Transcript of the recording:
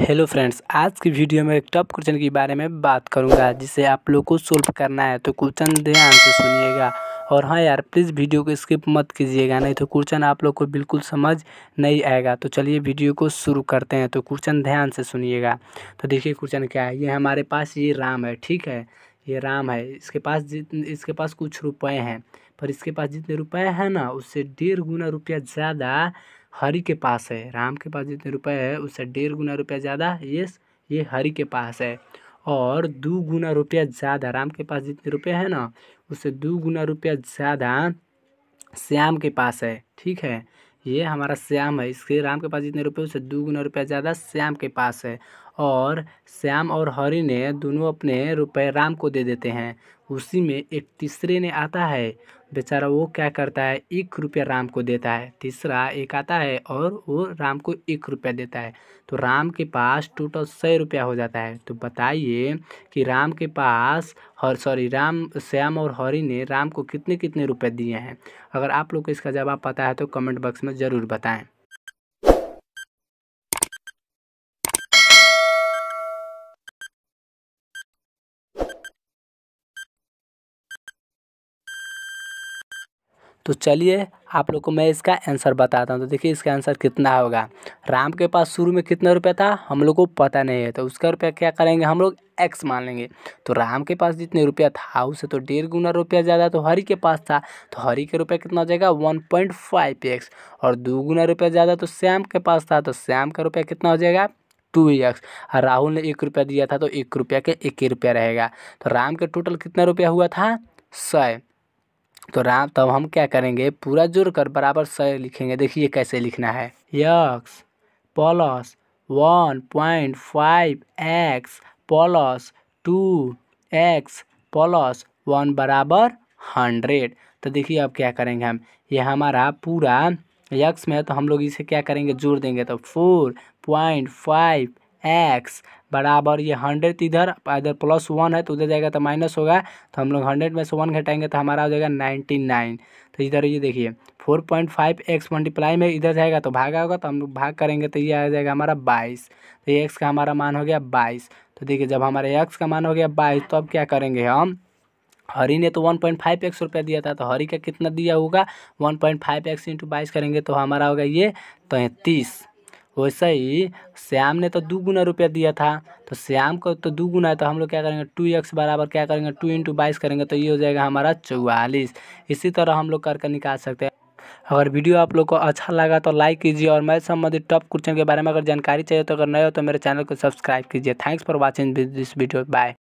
hello friends आज की video में एक टॉप क्वेश्चन के बारे में बात करूंगा जिसे आप लोग को सोल्व करना है तो क्वेश्चन ध्यान से सुनिएगा और हाँ यार प्लीज़ वीडियो को स्किप मत कीजिएगा नहीं तो क्वेश्चन आप लोग को बिल्कुल समझ नहीं आएगा तो चलिए वीडियो को शुरू करते हैं तो क्वेश्चन ध्यान से सुनिएगा तो देखिए क्वेश्चन क्या है ये हमारे पास ये राम है ठीक है ये राम है इसके पास जितने इसके पास कुछ रुपये हैं पर इसके पास जितने रुपए हैं ना उससे डेढ़ गुना रुपया ज़्यादा हरि के पास है राम के पास जितने रुपए है उससे डेढ़ गुना रुपया ज़्यादा ये ये हरि के पास है और दो गुना रुपया ज़्यादा राम के पास जितने रुपये है ना उससे दो गुना रुपया ज़्यादा श्याम के पास है ठीक है ये हमारा श्याम है इसके राम के पास जितने रुपये उससे दो गुना रुपया ज़्यादा श्याम के पास है और श्याम और हरि ने दोनों अपने रुपए राम को दे देते हैं उसी में एक तीसरे ने आता है बेचारा वो क्या करता है एक रुपया राम को देता है तीसरा एक आता है और वो राम को एक रुपया देता है तो राम के पास टोटल सौ रुपया हो जाता है तो बताइए कि राम के पास हर सॉरी राम श्याम और हरि ने राम को कितने कितने रुपए दिए हैं अगर आप लोग को इसका जवाब पता है तो कमेंट बॉक्स में ज़रूर बताएँ तो चलिए आप लोग को मैं इसका आंसर बताता हूँ तो देखिए इसका आंसर कितना होगा राम के पास शुरू में कितना रुपया था हम लोग को पता नहीं है तो उसका रुपया क्या करेंगे हम लोग एक्स मान लेंगे तो राम के पास जितने रुपया था उससे तो डेढ़ गुना रुपया ज़्यादा तो हरी के पास था तो हरी के रुपया कितना हो जाएगा वन पॉइंट फाइव एक्स और दो गुना रुपया ज़्यादा तो श्याम के पास था तो श्याम का रुपया कितना हो जाएगा टू एक्स और राहुल ने एक रुपया दिया था तो एक रुपया के एक ही रुपया रहेगा तो राम का टोटल कितना रुपया हुआ था सौ तो राम तब हम क्या करेंगे पूरा जोड़ कर बराबर स लिखेंगे देखिए कैसे लिखना है x plus one point five x plus two x plus one बराबर हंड्रेड तो देखिए अब क्या करेंगे हम ये हमारा पूरा यक्स में है तो हम लोग इसे क्या करेंगे जोड़ देंगे तो फोर पॉइंट फाइव एक्स बराबर ये हंड्रेड इधर इधर प्लस वन है तो उधर जाएगा तो माइनस होगा तो हम लोग हंड्रेड में से वन घटाएंगे तो हमारा हो जाएगा नाइन्टी नाइन तो इधर ये देखिए four point five x multiply में इधर जाएगा तो भागा होगा तो हम लोग भाग करेंगे तो ये आ जाएगा हमारा बाईस तो ये एक्स का हमारा मान हो गया बाईस तो देखिए जब हमारे एक्स का मान हो गया बाईस तो अब क्या करेंगे हम हरी ने तो वन पॉइंट फाइव एक्स रुपया दिया था तो हरी का कितना दिया होगा one point five x into बाईस करेंगे तो हमारा होगा ये तैंतीस तो वैसे ही श्याम ने तो दो गुना रुपया दिया था तो श्याम को तो दो गुना है तो हम लोग क्या करेंगे टू एक्स बराबर क्या करेंगे टू इंटू बाईस करेंगे तो ये हो जाएगा हमारा चौवालीस इसी तरह हम लोग करके निकाल सकते हैं अगर वीडियो आप लोग को अच्छा लगा तो लाइक कीजिए और मैथ संबंधित टॉप क्वेश्चन के बारे में अगर जानकारी चाहिए तो अगर नए हो तो मेरे चैनल को सब्सक्राइब कीजिए thanks for watching this video bye